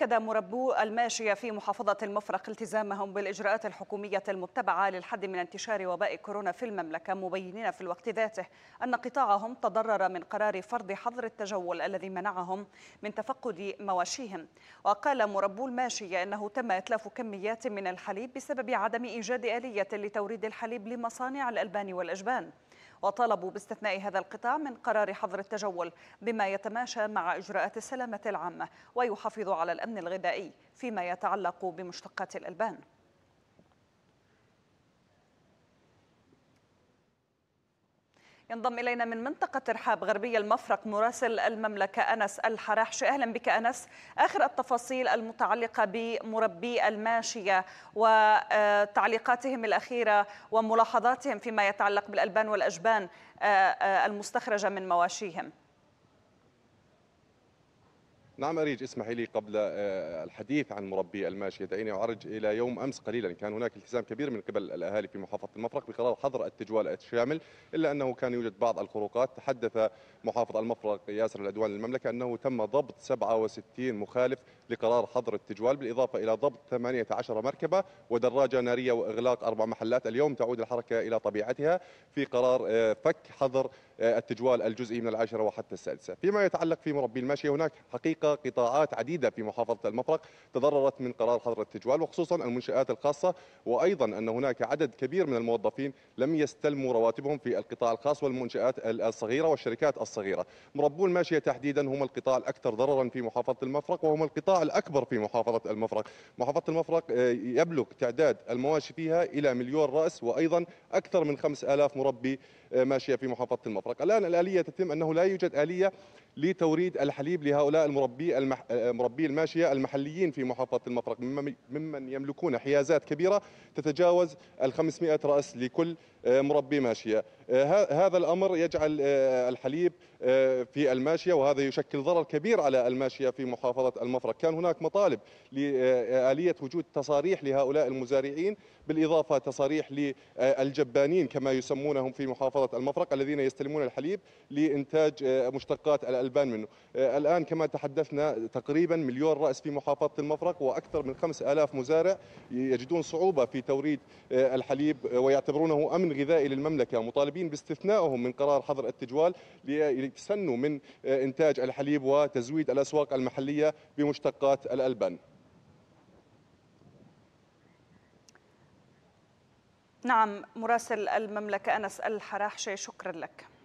أكد مربو الماشية في محافظة المفرق التزامهم بالإجراءات الحكومية المتبعة للحد من انتشار وباء كورونا في المملكة مبينين في الوقت ذاته أن قطاعهم تضرر من قرار فرض حظر التجول الذي منعهم من تفقد مواشيهم وقال مربو الماشية أنه تم إتلاف كميات من الحليب بسبب عدم إيجاد آلية لتوريد الحليب لمصانع الألبان والأجبان وطالبوا باستثناء هذا القطاع من قرار حظر التجول بما يتماشى مع إجراءات السلامة العامة ويحافظ على الأمن الغذائي فيما يتعلق بمشتقات الألبان ينضم إلينا من منطقة رحاب غربية المفرق مراسل المملكة أنس الحراحشي أهلا بك أنس آخر التفاصيل المتعلقة بمربي الماشية وتعليقاتهم الأخيرة وملاحظاتهم فيما يتعلق بالألبان والأجبان آه، آه، المستخرجة من مواشيهم نعم أريج اسمحي لي قبل آه، الحديث عن مربي الماشية دعيني أعرج إلى يوم أمس قليلا كان هناك التزام كبير من قبل الأهالي في محافظة المفرق بقرار حظر التجوال الشامل إلا أنه كان يوجد بعض الخروقات تحدث محافظ المفرق ياسر العدوان للمملكة أنه تم ضبط 67 مخالف لقرار حظر التجوال بالإضافة إلى ضبط 18 مركبة ودراجة نارية وإغلاق أربع محلات اليوم تعود الحركة إلى طبيعتها في قرار آه، فك حظر آه، التجوال الجزئي من العاشرة وحتى السادسة فيما يتعلق في مربي الماشية هناك حقيقة قطاعات عديدة في محافظة المفرق تضررت من قرار حظر التجوال وخصوصا المنشآت الخاصة وأيضا أن هناك عدد كبير من الموظفين لم يستلموا رواتبهم في القطاع الخاص والمنشآت الصغيرة والشركات الصغيرة مربو الماشية تحديدا هم القطاع الأكثر ضررا في محافظة المفرق وهم القطاع الأكبر في محافظة المفرق محافظة المفرق آه، يبلغ تعداد المواشي فيها إلى مليون رأس وأيضا أكثر من 5000 مربي آه، ماشية في محافظة المفرق الآن الآلية تتم أنه لا يوجد آلية لتوريد الحليب لهؤلاء المربين مربي المح... آه، مربي الماشيه المحليين في محافظه المطرق ممن يملكون حيازات كبيره تتجاوز ال 500 راس لكل آه، مربي ماشيه آه، هذا الامر يجعل آه، الحليب في الماشيه وهذا يشكل ضرر كبير على الماشيه في محافظه المفرق كان هناك مطالب لاليه وجود تصاريح لهؤلاء المزارعين بالاضافه تصاريح للجبانين كما يسمونهم في محافظه المفرق الذين يستلمون الحليب لانتاج مشتقات الالبان منه الان كما تحدثنا تقريبا مليون راس في محافظه المفرق واكثر من 5000 مزارع يجدون صعوبه في توريد الحليب ويعتبرونه امن الغذائي للمملكه مطالبين باستثنائهم من قرار حظر التجوال ليتسنوا من آه، انتاج الحليب وتزويد الاسواق المحليه بمشتقات الالبان نعم مراسل المملكه انس الحراحشي شكرا لك